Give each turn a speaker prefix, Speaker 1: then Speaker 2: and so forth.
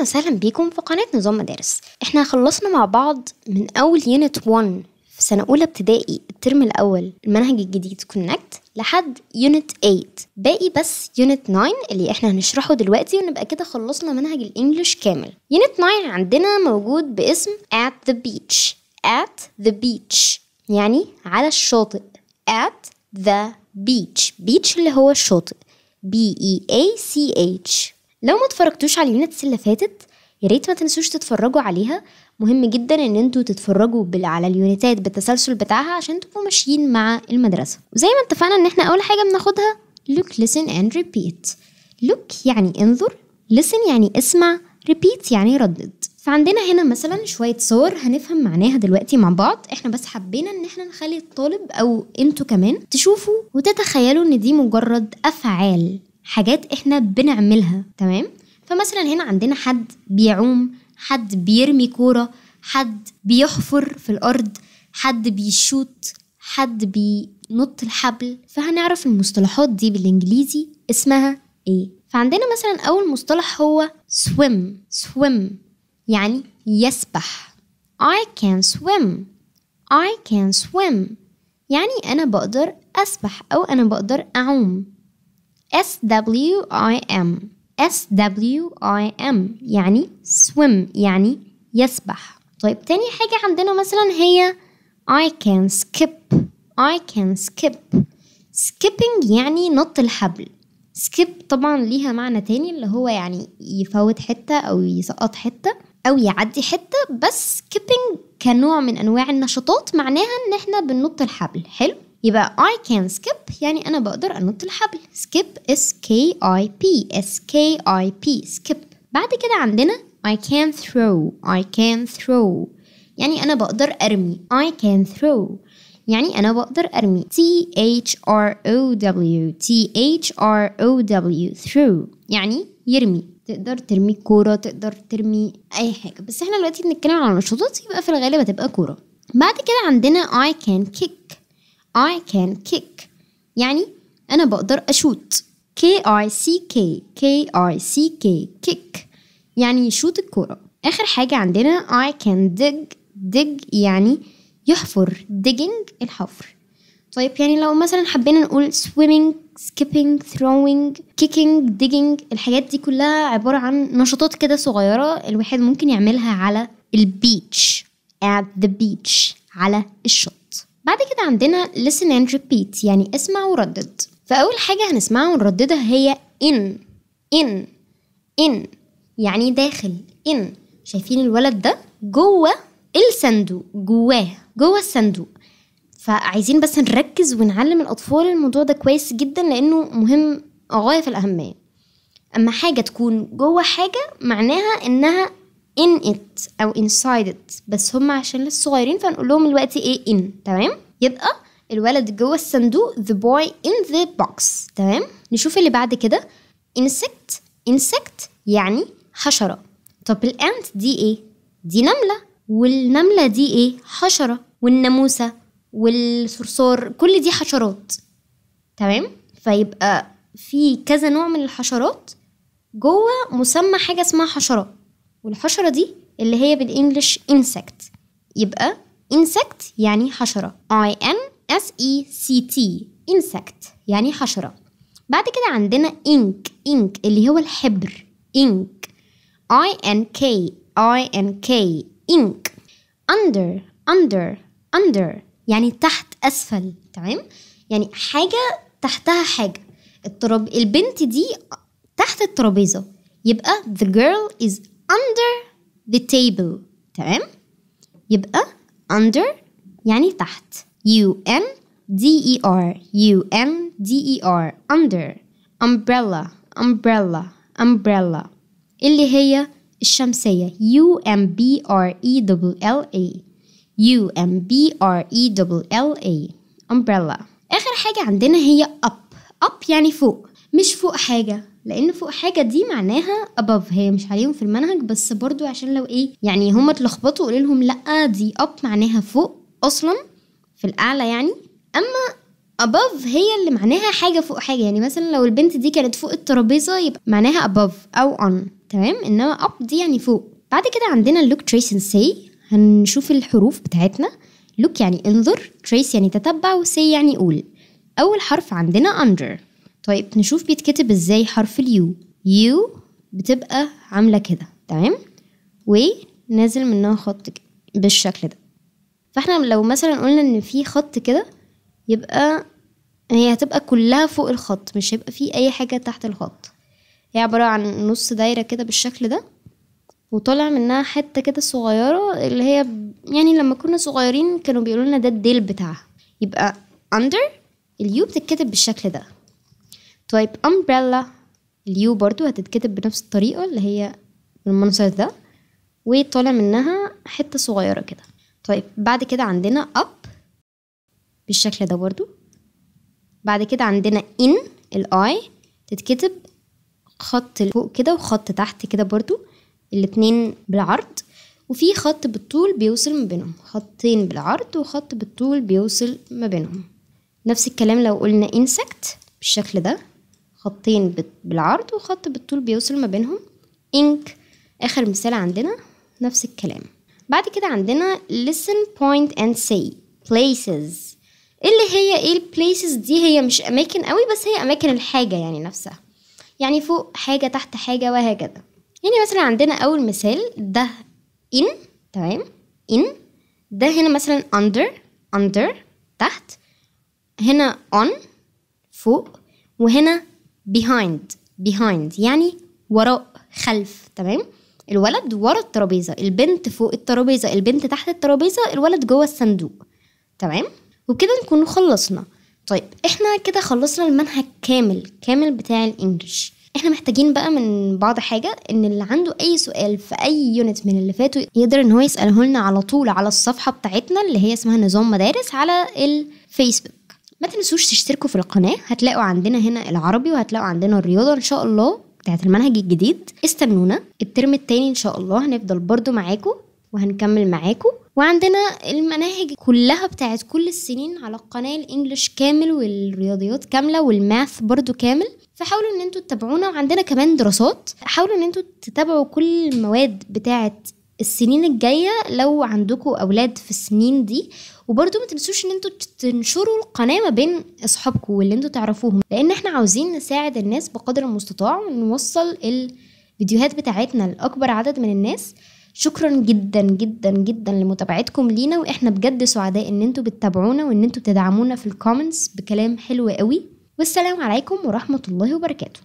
Speaker 1: اهلا وسهلا بيكم في قناه نظام مدارس احنا خلصنا مع بعض من اول يونت 1 في سنه اولى ابتدائي الترم الاول المنهج الجديد كونكت لحد يونت 8 باقي بس يونت 9 اللي احنا هنشرحه دلوقتي ونبقى كده خلصنا منهج الانجليش كامل يونت 9 عندنا موجود باسم at the beach at the beach يعني على الشاطئ at the beach beach اللي هو الشاطئ B E A C H لو ما اتفرجتوش على اليونتس اللي فاتت يا ريت ما تنسوش تتفرجوا عليها مهم جدا ان انتوا تتفرجوا على اليونتات بالتسلسل بتاعها عشان تبقوا ماشيين مع المدرسه وزي ما اتفقنا ان احنا اول حاجه بناخدها look listen and repeat look يعني انظر listen يعني اسمع repeat يعني ردد فعندنا هنا مثلا شوية صور هنفهم معناها دلوقتي مع بعض احنا بس حبينا ان احنا نخلي الطالب او انتوا كمان تشوفوا وتتخيلوا ان دي مجرد افعال حاجات احنا بنعملها تمام فمثلا هنا عندنا حد بيعوم حد بيرمي كورة حد بيحفر في الأرض حد بيشوت حد بينط الحبل فهنعرف المصطلحات دي بالإنجليزي اسمها إيه فعندنا مثلا أول مصطلح هو swim swim يعني يسبح I can swim I can swim يعني أنا بقدر أسبح أو أنا بقدر أعوم S-W-I-M S-W-I-M يعني swim يعني يسبح طيب تاني حاجة عندنا مثلا هي I can skip I can skip skipping يعني نط الحبل skip طبعا ليها معنى تاني اللي هو يعني يفوت حتة أو يسقط حتة أو يعدي حتة بس skipping كنوع من أنواع النشاطات معناها إن إحنا بننط الحبل حلو يبقى I can skip يعني أنا بقدر أنط الحبل skip s k i p s k i p skip بعد كده عندنا I can throw I can throw يعني أنا بقدر أرمي I can throw يعني أنا بقدر أرمي T H R O W T H R O W throw يعني يرمي تقدر ترمي كورة تقدر ترمي أي حاجة بس احنا دلوقتي بنتكلم على نشاطات يبقى في الغالب هتبقى كورة بعد كده عندنا I can kick I can kick يعني أنا بقدر أشوت K I C K K I C K kick يعني شوت الكورة آخر حاجة عندنا I can dig dig يعني يحفر digging الحفر طيب يعني لو مثلا حبينا نقول swimming skipping throwing kicking digging الحاجات دي كلها عبارة عن نشاطات كده صغيرة الواحد ممكن يعملها على البيتش at the beach على الشط بعد كده عندنا listen and repeat يعني اسمع وردد فأول حاجة هنسمعها ونرددها هي in in in يعني داخل in شايفين الولد ده جوه الصندوق جواه جوه الصندوق فعايزين بس نركز ونعلم الأطفال الموضوع ده كويس جدا لأنه مهم غاية في الأهمية أما حاجة تكون جوه حاجة معناها إنها in it او inside it بس هم عشان لسه صغيرين فنقول لهم الوقت ايه in تمام يبقى الولد جوه الصندوق the boy in the box تمام نشوف اللي بعد كده insect insect يعني حشرة طب الانت دي ايه دي نملة والنملة دي ايه حشرة والناموسة والصرصور كل دي حشرات تمام فيبقى في كذا نوع من الحشرات جوه مسمى حاجة اسمها حشرات والحشرة دي اللي هي بالإنجلش insect يبقى insect يعني حشرة I N S E C T insect يعني حشرة بعد كده عندنا ink ink اللي هو الحبر ink I N K I N K ink under under under يعني تحت أسفل تمام يعني حاجة تحتها حاجة التراب البنت دي تحت الترابيزة يبقى the girl is under the table تمام يبقى under يعني تحت U N D E R U N D E R under umbrella umbrella umbrella اللي هي الشمسية U M B R E L L A U M B R E L L A umbrella آخر حاجة عندنا هي up up يعني فوق مش فوق حاجة لان فوق حاجة دي معناها above هي مش عليهم في المنهج بس برضو عشان لو ايه يعني هما اتلخبطوا وقول لهم لا دي up معناها فوق اصلا في الاعلى يعني اما above هي اللي معناها حاجة فوق حاجة يعني مثلا لو البنت دي كانت فوق الترابيزة يبقى معناها above أو on تمام إنما up دي يعني فوق بعد كده عندنا look trace and say هنشوف الحروف بتاعتنا look يعني انظر trace يعني تتبع و say يعني قول أول حرف عندنا under طيب نشوف بيتكتب ازاي حرف اليو يو بتبقى عامله كده تمام ونازل منها خط كده بالشكل ده فاحنا لو مثلا قلنا ان في خط كده يبقى هي هتبقى كلها فوق الخط مش هيبقى في اي حاجه تحت الخط هي عباره عن نص دايره كده بالشكل ده وطالع منها حته كده صغيره اللي هي يعني لما كنا صغيرين كانوا بيقولوا لنا ده الديل بتاعها يبقى under اليو بتتكتب بالشكل ده طيب umbrella اليو برضو هتتكتب بنفس الطريقة اللي هي بالمنظر ده وطالع منها حتة صغيرة كده طيب بعد كده عندنا up بالشكل ده برضو بعد كده عندنا in الاي تتكتب خط فوق كده وخط تحت كده برضو الاتنين بالعرض وفي خط بالطول بيوصل ما بينهم خطين بالعرض وخط بالطول بيوصل ما بينهم نفس الكلام لو قلنا insect بالشكل ده خطين بالعرض وخط بالطول بيوصل ما بينهم إنك آخر مثال عندنا نفس الكلام بعد كده عندنا listen point and say places اللي هي ايه places دي هي مش اماكن قوي بس هي اماكن الحاجه يعني نفسها يعني فوق حاجه تحت حاجه وهكذا يعني مثلا عندنا اول مثال ده in تمام in ده هنا مثلا under under تحت هنا on فوق وهنا behind behind يعني وراء خلف تمام الولد ورا الترابيزه البنت فوق الترابيزه البنت تحت الترابيزه الولد جوه الصندوق تمام وبكده نكون خلصنا طيب احنا كده خلصنا المنهج كامل كامل بتاع الانجليش احنا محتاجين بقى من بعض حاجة ان اللي عنده اي سؤال في اي يونت من اللي فاتوا يقدر ان هو يسألهولنا على طول على الصفحة بتاعتنا اللي هي اسمها نظام مدارس على الفيسبوك ما تنسوش تشتركوا في القناه هتلاقوا عندنا هنا العربي وهتلاقوا عندنا الرياضه ان شاء الله بتاعت المنهج الجديد استنونا الترم التاني ان شاء الله هنفضل برضو معاكم وهنكمل معاكم وعندنا المناهج كلها بتاعت كل السنين على القناة الانجليش كامل والرياضيات كاملة والماث برضو كامل فحاولوا ان انتوا تتابعونا وعندنا كمان دراسات حاولوا ان انتوا تتابعوا كل المواد بتاعت السنين الجايه لو عندكم اولاد في السنين دي وبرضو ما تنسوش ان انتوا تنشروا القناه ما بين اصحابكم واللي انتوا تعرفوهم لان احنا عاوزين نساعد الناس بقدر المستطاع ونوصل الفيديوهات بتاعتنا لاكبر عدد من الناس شكرا جدا جدا جدا لمتابعتكم لينا واحنا بجد سعداء ان انتوا بتتابعونا وان انتوا بتدعمونا في الكومنتس بكلام حلو قوي والسلام عليكم ورحمه الله وبركاته